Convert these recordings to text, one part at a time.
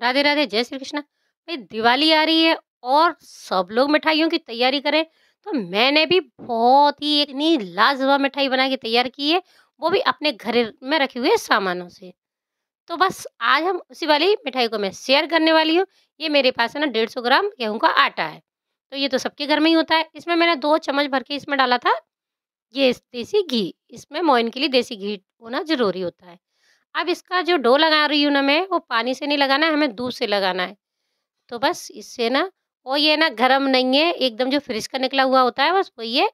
राधे राधे जय श्री कृष्ण भाई दिवाली आ रही है और सब लोग मिठाइयों की तैयारी करें तो मैंने भी बहुत ही इतनी लाजवाब मिठाई बना के तैयार की है वो भी अपने घर में रखे हुए सामानों से तो बस आज हम उसी वाली मिठाई को मैं शेयर करने वाली हूँ ये मेरे पास है ना डेढ़ सौ ग्राम गेहूँ का आटा है तो ये तो सबके घर में ही होता है इसमें मैंने दो चम्मच भर के इसमें डाला था ये देसी घी इसमें मोइन के लिए देसी घी होना ज़रूरी होता है अब इसका जो डो लगा रही हूँ ना मैं वो पानी से नहीं लगाना है हमें दूध से लगाना है तो बस इससे ना और ये ना गर्म नहीं है एकदम जो फ्रिज का निकला हुआ होता है बस वही है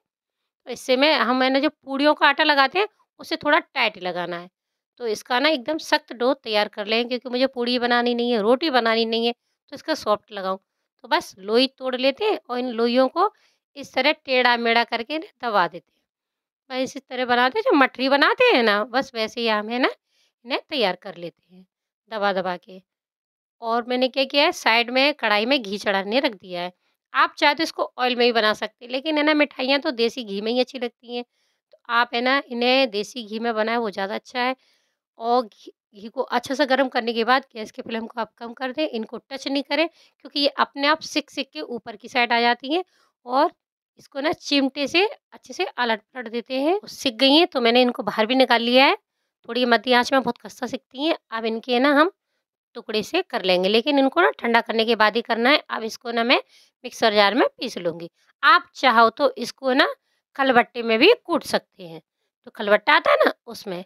इससे मैं हम मैंने जो पूड़ियों का आटा लगाते हैं उसे थोड़ा टाइट लगाना है तो इसका ना एकदम सख्त डो तैयार कर लें क्योंकि मुझे पूड़ी बनानी नहीं है रोटी बनानी नहीं है तो इसका सॉफ्ट लगाऊँ तो बस लोई तोड़ लेते हैं और इन लोइयों को इस तरह टेढ़ा मेढ़ा करके दबा देते हैं बस इस तरह बनाते हैं जो मठरी बनाते हैं ना बस वैसे ही हम है ना इन्हें तैयार कर लेते हैं दबा दबा के और मैंने क्या किया है साइड में कढ़ाई में घी चढ़ाने रख दिया है आप चाहे तो इसको ऑयल में ही बना सकते हैं लेकिन है ना मिठाइयाँ तो देसी घी में ही अच्छी लगती हैं तो आप है ना इन्हें देसी घी में बनाए वो ज़्यादा अच्छा है और घी को अच्छा सा गर्म करने के बाद गैस के फ्लेम को आप कम कर दें इनको टच नहीं करें क्योंकि ये अपने आप सिक सिक के ऊपर की साइड आ जाती हैं और इसको ना चिमटे से अच्छे से अलट पलट देते हैं सिक गई हैं तो मैंने इनको बाहर भी निकाल लिया है थोड़ी मध्य आँच में बहुत खस्ता सीखती हैं अब इनके ना हम टुकड़े से कर लेंगे लेकिन इनको ना ठंडा करने के बाद ही करना है अब इसको ना मैं मिक्सर जार में पीस लूँगी आप चाहो तो इसको ना खलबट्टे में भी कूट सकते हैं तो खलबट्टा आता है ना उसमें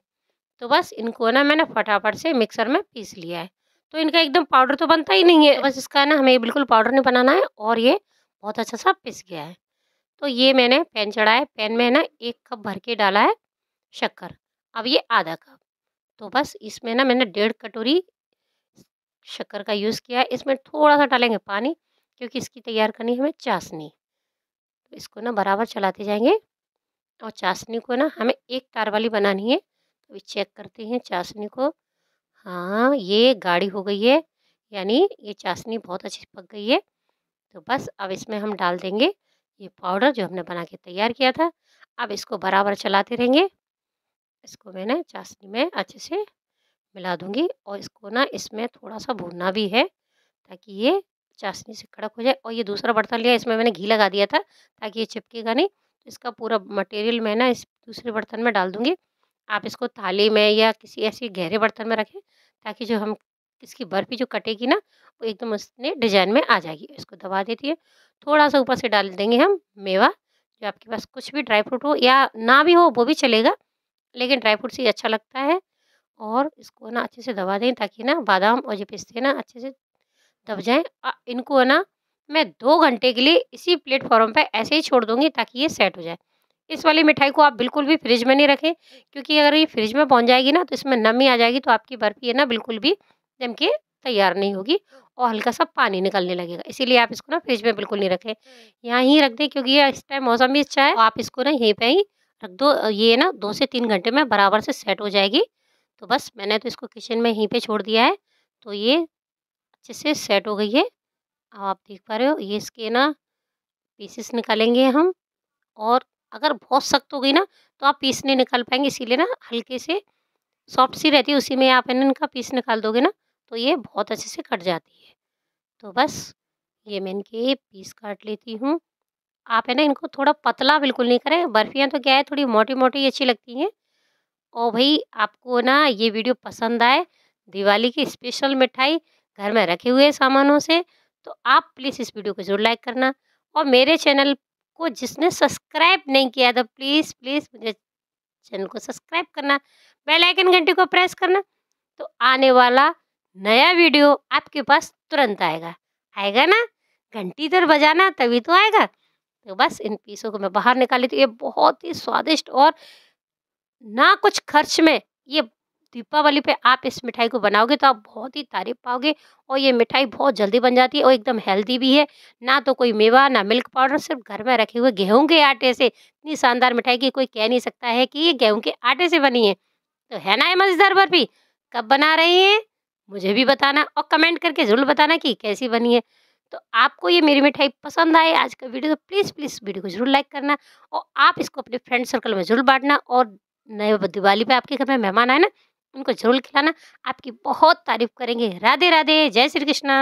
तो बस इनको ना मैंने फटाफट से मिक्सर में पीस लिया है तो इनका एकदम पाउडर तो बनता ही नहीं है बस इसका ना हमें बिल्कुल पाउडर नहीं बनाना है और ये बहुत अच्छा सा पिस गया है तो ये मैंने पैन चढ़ाया पैन में ना एक कप भर के डाला है शक्कर अब ये आधा कप तो बस इसमें ना मैंने डेढ़ कटोरी शक्कर का यूज़ किया है इसमें थोड़ा सा डालेंगे पानी क्योंकि इसकी तैयार करनी है हमें चाशनी तो इसको ना बराबर चलाते जाएंगे और चाशनी को ना हमें एक तार वाली बनानी है तो अभी चेक करते हैं चाशनी को हाँ ये गाढ़ी हो गई है यानी ये चाशनी बहुत अच्छी पक गई है तो बस अब इसमें हम डाल देंगे ये पाउडर जो हमने बना के तैयार किया था अब इसको बराबर चलाते रहेंगे इसको मैंने चाशनी में अच्छे से मिला दूंगी और इसको ना इसमें थोड़ा सा भूनना भी है ताकि ये चाशनी से कड़क हो जाए और ये दूसरा बर्तन लिया इसमें मैंने घी लगा दिया था ताकि ये चिपकेगा नहीं तो इसका पूरा मटेरियल मैं ना इस दूसरे बर्तन में डाल दूँगी आप इसको थाली में या किसी ऐसे गहरे बर्तन में रखें ताकि जो हम इसकी बर्फ़ी जो कटेगी ना वो एकदम उसने डिजाइन में आ जाएगी इसको दबा देती है थोड़ा सा ऊपर से डाल देंगे हम मेवा जो आपके पास कुछ भी ड्राई फ्रूट हो या ना भी हो वो भी चलेगा लेकिन ड्राई फ्रूट से ही अच्छा लगता है और इसको ना अच्छे से दबा दें ताकि ना बादाम और जो पिस्ते ना अच्छे से दब जाएँ इनको ना मैं दो घंटे के लिए इसी प्लेटफॉर्म पर ऐसे ही छोड़ दूँगी ताकि ये सेट हो जाए इस वाली मिठाई को आप बिल्कुल भी फ्रिज में नहीं रखें क्योंकि अगर ये फ्रिज में पहुंच जाएगी ना तो इसमें नमी आ जाएगी तो आपकी बर्फ़ी है ना बिल्कुल भी जम के तैयार नहीं होगी और हल्का सा पानी निकलने लगेगा इसीलिए आप इसको ना फ्रिज में बिल्कुल नहीं रखें यहाँ ही रख दें क्योंकि ये इस टाइम मौसम भी अच्छा है आप इसको ना यहीं पर ही रख दो ये ना दो से तीन घंटे में बराबर से सेट हो जाएगी तो बस मैंने तो इसको किचन में यहीं पे छोड़ दिया है तो ये अच्छे से सेट हो गई है अब आप देख पा रहे हो ये इसके ना पीसेस निकालेंगे हम और अगर बहुत सख्त हो गई ना तो आप पीस नहीं निकाल पाएंगे इसीलिए ना हल्के से सॉफ्ट सी रहती है उसी में आप इनका पीस निकाल दोगे ना तो ये बहुत अच्छे से कट जाती है तो बस ये मैं इनके पीस काट लेती हूँ आप है ना इनको थोड़ा पतला बिल्कुल नहीं करें बर्फ़ियाँ तो क्या है थोड़ी मोटी मोटी अच्छी लगती हैं और भाई आपको ना ये वीडियो पसंद आए दिवाली की स्पेशल मिठाई घर में रखे हुए सामानों से तो आप प्लीज़ इस वीडियो को ज़रूर लाइक करना और मेरे चैनल को जिसने सब्सक्राइब नहीं किया था तो प्लीज़ प्लीज़ मुझे चैनल को सब्सक्राइब करना बेल आइकन घंटी को प्रेस करना तो आने वाला नया वीडियो आपके पास तुरंत आएगा आएगा ना घंटी इधर तो बजाना तभी तो आएगा तो बस इन पीसों को मैं बाहर निकाली तो ये बहुत ही स्वादिष्ट और ना कुछ खर्च में ये दीपावली पे आप इस मिठाई को बनाओगे तो आप बहुत ही तारीफ पाओगे और ये मिठाई बहुत जल्दी बन जाती है और एकदम हेल्दी भी है ना तो कोई मेवा ना मिल्क पाउडर सिर्फ घर में रखे हुए गेहूं के आटे से इतनी शानदार मिठाई की कोई कह नहीं सकता है कि ये गेहूं के आटे से बनी है तो है ना ये मज़ेदार बर्फी कब बना रही हैं मुझे भी बताना और कमेंट करके ज़रूर बताना कि कैसी बनी है तो आपको ये मेरी मिठाई पसंद आए आज का वीडियो तो प्लीज़ प्लीज़ वीडियो को जरूर लाइक करना और आप इसको अपने फ्रेंड सर्कल में जरूर बांटना और नए दिवाली पे आपके घर में मेहमान आए ना उनको जरूर खिलाना आपकी बहुत तारीफ करेंगे राधे राधे जय श्री कृष्णा